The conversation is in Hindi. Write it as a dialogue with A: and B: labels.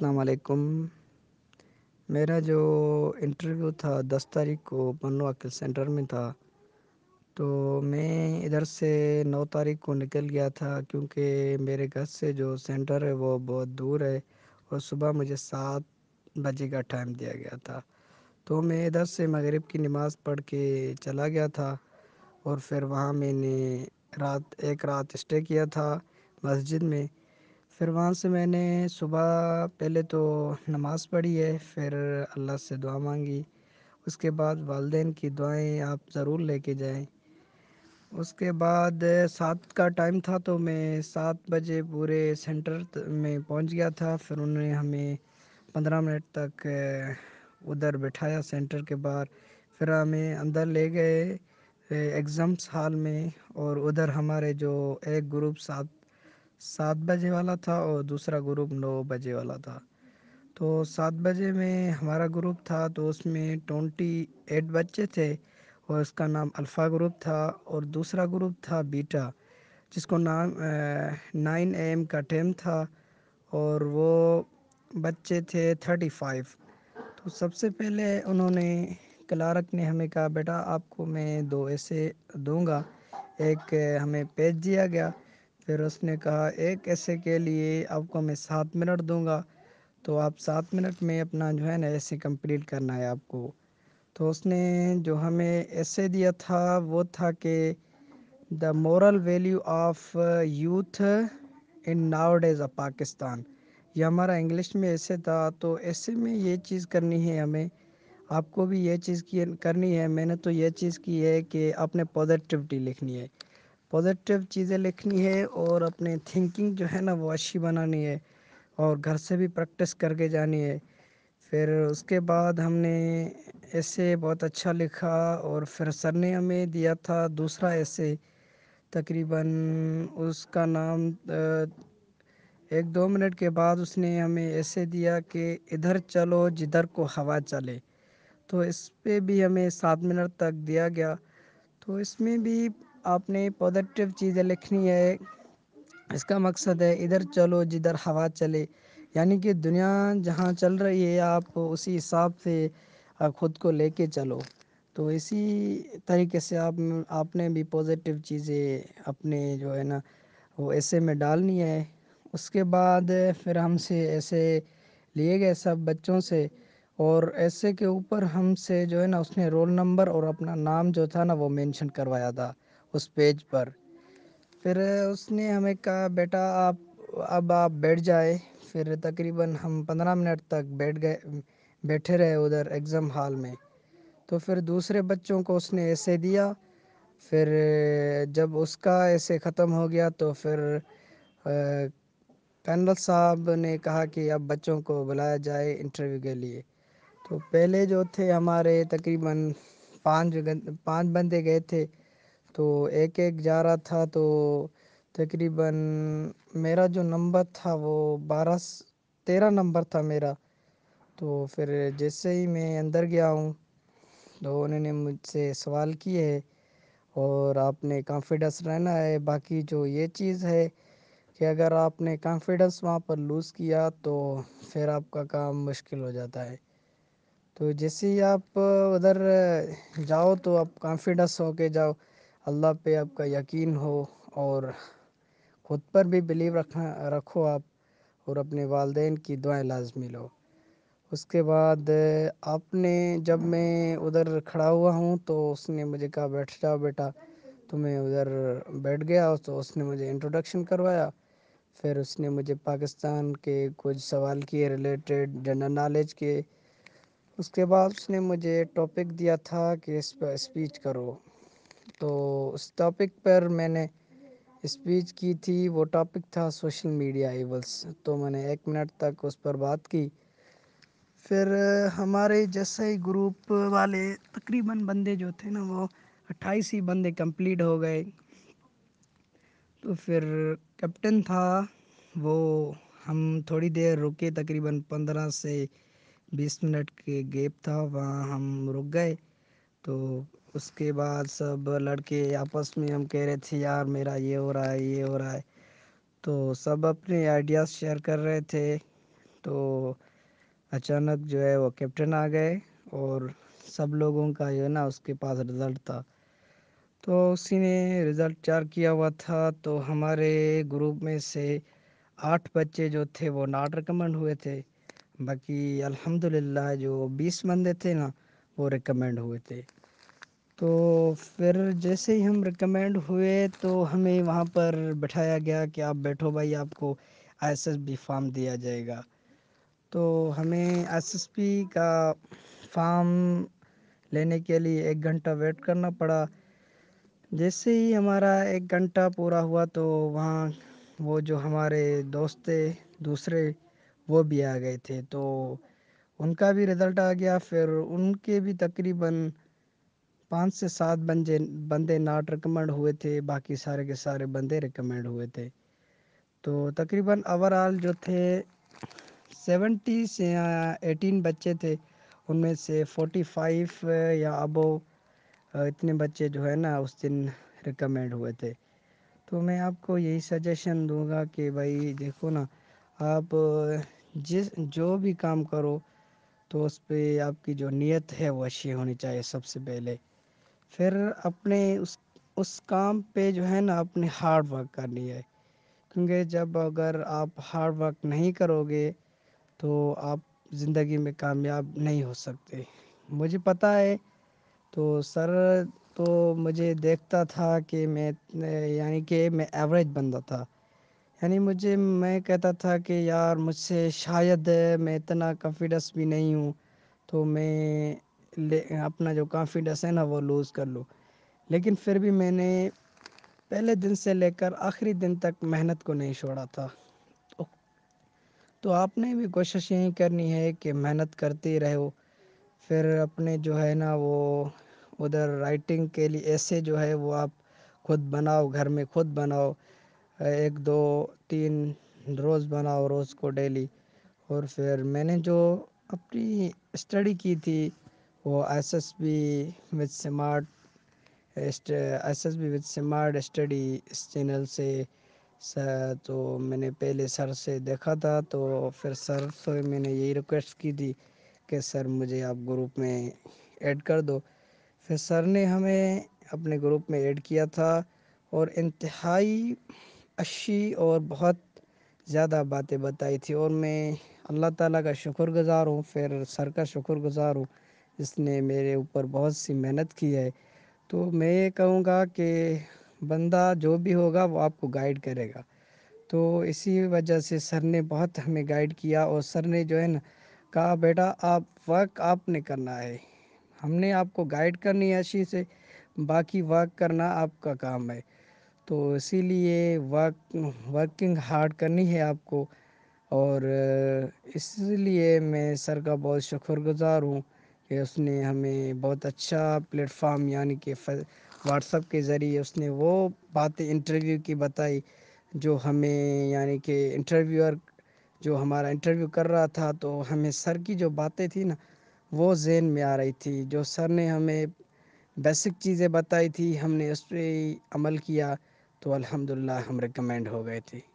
A: अलकुम मेरा जो इंटरव्यू था दस तारीख को पन्नो अकल सेंटर में था तो मैं इधर से नौ तारीख को निकल गया था क्योंकि मेरे घर से जो सेंटर है वो बहुत दूर है और सुबह मुझे सात बजे का टाइम दिया गया था तो मैं इधर से मगरिब की नमाज़ पढ़ के चला गया था और फिर वहाँ मैंने रात एक रात स्टे किया था मस्जिद में फिर वहाँ से मैंने सुबह पहले तो नमाज़ पढ़ी है फिर अल्लाह से दुआ मांगी उसके बाद वालदे की दुआएं आप ज़रूर लेके जाएं उसके बाद सात का टाइम था तो मैं सात बजे पूरे सेंटर में पहुंच गया था फिर उन्होंने हमें पंद्रह मिनट तक उधर बिठाया सेंटर के बाहर फिर हमें अंदर ले गए एग्ज़ाम्स हॉल में और उधर हमारे जो एक ग्रुप सात सात बजे वाला था और दूसरा ग्रुप नौ बजे वाला था तो सात बजे में हमारा ग्रुप था तो उसमें ट्वेंटी एट बच्चे थे और उसका नाम अल्फ़ा ग्रुप था और दूसरा ग्रुप था बीटा जिसको नाम नाइन एम का टाइम था और वो बच्चे थे थर्टी फाइव तो सबसे पहले उन्होंने क्लारक ने हमें कहा बेटा आपको मैं दो ऐसे दूंगा एक हमें पेज दिया गया फिर उसने कहा एक ऐसे के लिए आपको मैं सात मिनट दूंगा तो आप सात मिनट में अपना जो है ना ऐसे कंप्लीट करना है आपको तो उसने जो हमें ऐसे दिया था वो था कि the moral value of youth in nowadays of Pakistan ये हमारा इंग्लिश में ऐसे था तो ऐसे में ये चीज़ करनी है हमें आपको भी ये चीज़ की करनी है मैंने तो ये चीज़ की है कि आपने पॉजिटिविटी लिखनी है पॉजिटिव चीज़ें लिखनी है और अपने थिंकिंग जो है ना वो अच्छी बनानी है और घर से भी प्रैक्टिस करके जानी है फिर उसके बाद हमने ऐसे बहुत अच्छा लिखा और फिर सर ने हमें दिया था दूसरा ऐसे तकरीबन उसका नाम एक दो मिनट के बाद उसने हमें ऐसे दिया कि इधर चलो जिधर को हवा चले तो इस पर भी हमें सात मिनट तक दिया गया तो इसमें भी आपने पॉजिटिव चीज़ें लिखनी है इसका मकसद है इधर चलो जिधर हवा चले यानी कि दुनिया जहाँ चल रही है आप उसी हिसाब से खुद को लेके चलो तो इसी तरीके से आप आपने भी पॉजिटिव चीज़ें अपने जो है ना वो ऐसे में डालनी है उसके बाद फिर हमसे ऐसे लिए गए सब बच्चों से और ऐसे के ऊपर हमसे जो है ना उसने रोल नंबर और अपना नाम जो था ना वो मेंशन करवाया था उस पेज पर फिर उसने हमें कहा बेटा आप अब आप बैठ जाए फिर तकरीबन हम पंद्रह मिनट तक बैठ गए बैठे रहे उधर एग्ज़ाम हॉल में तो फिर दूसरे बच्चों को उसने ऐसे दिया फिर जब उसका ऐसे ख़त्म हो गया तो फिर कर्नल साहब ने कहा कि अब बच्चों को बुलाया जाए इंटरव्यू के लिए तो पहले जो थे हमारे तकरीबन पाँच पाँच बंदे गए थे तो एक एक जा रहा था तो तकरीबन मेरा जो नंबर था वो बारह तेरह नंबर था मेरा तो फिर जैसे ही मैं अंदर गया हूँ तो उन्होंने मुझसे सवाल किए है और आपने कॉन्फिडेंस रहना है बाकी जो ये चीज़ है कि अगर आपने कॉन्फिडेंस वहाँ पर लूज़ किया तो फिर आपका काम मुश्किल हो जाता है तो जैसे ही आप उधर जाओ तो आप कॉन्फिडेंस होके जाओ अल्लाह पे आपका यकीन हो और ख़ुद पर भी बिलीव रखना रखो आप और अपने वालदे की दुआएं लाजमी लो उसके बाद आपने जब मैं उधर खड़ा हुआ हूँ तो उसने मुझे कहा बैठ जाओ बेटा तो मैं उधर बैठ गया तो उसने मुझे इंट्रोडक्शन करवाया फिर उसने मुझे पाकिस्तान के कुछ सवाल किए रिलेटेड जनरल नॉलेज के उसके बाद उसने मुझे टॉपिक दिया था कि इस पर स्पीच करो तो उस टॉपिक पर मैंने स्पीच की थी वो टॉपिक था सोशल मीडिया एवल्स तो मैंने एक मिनट तक उस पर बात की फिर हमारे जैसे ही ग्रुप वाले तकरीबन बंदे जो थे ना वो अट्ठाईस ही बंदे कंप्लीट हो गए तो फिर कैप्टन था वो हम थोड़ी देर रुके तकरीबन पंद्रह से बीस मिनट के गेप था वहाँ हम रुक गए तो उसके बाद सब लड़के आपस में हम कह रहे थे यार मेरा ये हो रहा है ये हो रहा है तो सब अपने आइडियाज़ शेयर कर रहे थे तो अचानक जो है वो कैप्टन आ गए और सब लोगों का जो है ना उसके पास रिज़ल्ट था तो उसी ने रिज़ल्ट चार किया हुआ था तो हमारे ग्रुप में से आठ बच्चे जो थे वो नाट रिकमेंड हुए थे बाकी अल्हम्दुलिल्लाह जो बीस बंदे थे ना वो रिकमेंड हुए थे तो फिर जैसे ही हम रिकमेंड हुए तो हमें वहाँ पर बैठाया गया कि आप बैठो भाई आपको एस एस बी फॉर्म दिया जाएगा तो हमें पी का फॉर्म लेने के लिए एक घंटा वेट करना पड़ा जैसे ही हमारा एक घंटा पूरा हुआ तो वहाँ वो जो हमारे दोस्त थे दूसरे वो भी आ गए थे तो उनका भी रिज़ल्ट आ गया फिर उनके भी तकरीबन पाँच से सात बंदे बंदे नॉट रिकमेंड हुए थे बाकी सारे के सारे बंदे रिकमेंड हुए थे तो तकरीबन ओवरऑल जो थे सेवेंटी से एटीन बच्चे थे उनमें से फोर्टी फाइव या अबो इतने बच्चे जो है ना उस दिन रिकमेंड हुए थे तो मैं आपको यही सजेशन दूंगा कि भाई देखो ना आप जिस जो भी काम करो तो उस पर आपकी जो नीयत है वो अच्छी होनी चाहिए सबसे पहले फिर अपने उस उस काम पे जो है ना अपने हार्ड वर्क करनी है क्योंकि जब अगर आप हार्ड वर्क नहीं करोगे तो आप ज़िंदगी में कामयाब नहीं हो सकते मुझे पता है तो सर तो मुझे देखता था कि मैं यानी कि मैं एवरेज बंदा था यानी मुझे मैं कहता था कि यार मुझसे शायद मैं इतना कॉन्फिडेंस भी नहीं हूँ तो मैं ले अपना जो कॉन्फिडेंस है ना वो लूज़ कर लूँ लेकिन फिर भी मैंने पहले दिन से लेकर आखिरी दिन तक मेहनत को नहीं छोड़ा था तो आपने भी कोशिश यही करनी है कि मेहनत करते रहो फिर अपने जो है ना वो उधर राइटिंग के लिए ऐसे जो है वो आप खुद बनाओ घर में खुद बनाओ एक दो तीन रोज़ बनाओ रोज़ को डेली और फिर मैंने जो अपनी स्टडी की थी वो S S B with smart S S B with smart study इस चैनल से तो मैंने पहले सर से देखा था तो फिर सर से मैंने यही रिक्वेस्ट की थी कि सर मुझे आप ग्रुप में ऐड कर दो फिर सर ने हमें अपने ग्रुप में ऐड किया था और इंतहाई अच्छी और बहुत ज़्यादा बातें बताई थी और मैं अल्लाह ताला का शुक्रगुज़ार हूँ फिर सर का शुक्रगुज़ार हूँ इसने मेरे ऊपर बहुत सी मेहनत की है तो मैं ये कहूँगा कि बंदा जो भी होगा वो आपको गाइड करेगा तो इसी वजह से सर ने बहुत हमें गाइड किया और सर ने जो है ना कहा बेटा आप वर्क आपने करना है हमने आपको गाइड करनी है अच्छी से बाकी वर्क करना आपका काम है तो इसीलिए वर्क वर्किंग हार्ड करनी है आपको और इसलिए मैं सर का बहुत शुक्रगुजार हूँ कि उसने हमें बहुत अच्छा प्लेटफार्म यानी कि व्हाट्सअप के ज़रिए उसने वो बातें इंटरव्यू की बताई जो हमें यानी कि इंटरव्यूअर जो हमारा इंटरव्यू कर रहा था तो हमें सर की जो बातें थी ना वो जेन में आ रही थी जो सर ने हमें बेसिक चीज़ें बताई थी हमने उस पर अमल किया तो अल्हम्दुलिल्लाह हम रिकमेंड हो गए थे